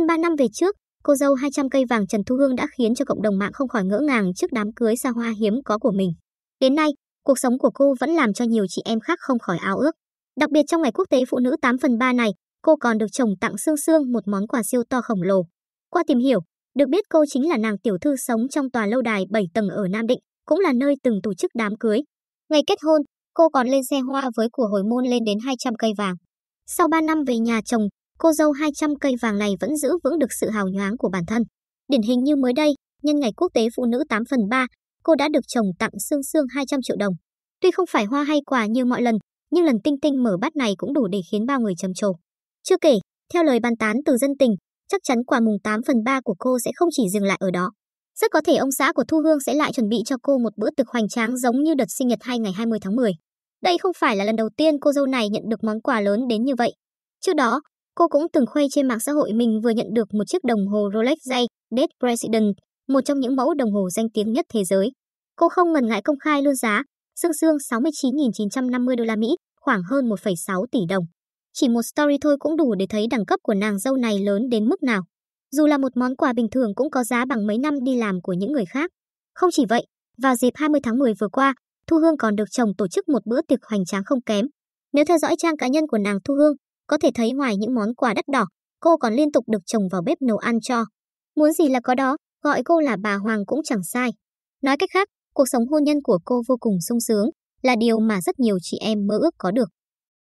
Hơn 3 năm về trước, cô dâu 200 cây vàng Trần Thu Hương đã khiến cho cộng đồng mạng không khỏi ngỡ ngàng trước đám cưới xa hoa hiếm có của mình. Đến nay, cuộc sống của cô vẫn làm cho nhiều chị em khác không khỏi ao ước. Đặc biệt trong ngày quốc tế phụ nữ 8 phần 3 này, cô còn được chồng tặng Sương Sương một món quà siêu to khổng lồ. Qua tìm hiểu, được biết cô chính là nàng tiểu thư sống trong tòa lâu đài 7 tầng ở Nam Định, cũng là nơi từng tổ chức đám cưới. Ngày kết hôn, cô còn lên xe hoa với của hồi môn lên đến 200 cây vàng. Sau 3 năm về nhà chồng, cô dâu 200 cây vàng này vẫn giữ vững được sự hào nhoáng của bản thân. Điển hình như mới đây, nhân ngày quốc tế phụ nữ 8 phần 3, cô đã được chồng tặng xương xương 200 triệu đồng. Tuy không phải hoa hay quà như mọi lần, nhưng lần tinh tinh mở bát này cũng đủ để khiến bao người trầm trồ. Chưa kể, theo lời bàn tán từ dân tình, chắc chắn quà mùng 8 phần 3 của cô sẽ không chỉ dừng lại ở đó. Rất có thể ông xã của Thu Hương sẽ lại chuẩn bị cho cô một bữa tiệc hoành tráng giống như đợt sinh nhật hay ngày 20 tháng 10. Đây không phải là lần đầu tiên cô dâu này nhận được món quà lớn đến như vậy. Trước đó, Cô cũng từng khoe trên mạng xã hội mình vừa nhận được một chiếc đồng hồ Rolex dây Date President, một trong những mẫu đồng hồ danh tiếng nhất thế giới. Cô không ngần ngại công khai luôn giá, xương xương 69.950 đô la Mỹ, khoảng hơn 1,6 tỷ đồng. Chỉ một story thôi cũng đủ để thấy đẳng cấp của nàng dâu này lớn đến mức nào. Dù là một món quà bình thường cũng có giá bằng mấy năm đi làm của những người khác. Không chỉ vậy, vào dịp 20 tháng 10 vừa qua, Thu Hương còn được chồng tổ chức một bữa tiệc hoành tráng không kém. Nếu theo dõi trang cá nhân của nàng Thu Hương, có thể thấy ngoài những món quà đắt đỏ, cô còn liên tục được chồng vào bếp nấu ăn cho. Muốn gì là có đó, gọi cô là bà Hoàng cũng chẳng sai. Nói cách khác, cuộc sống hôn nhân của cô vô cùng sung sướng, là điều mà rất nhiều chị em mơ ước có được.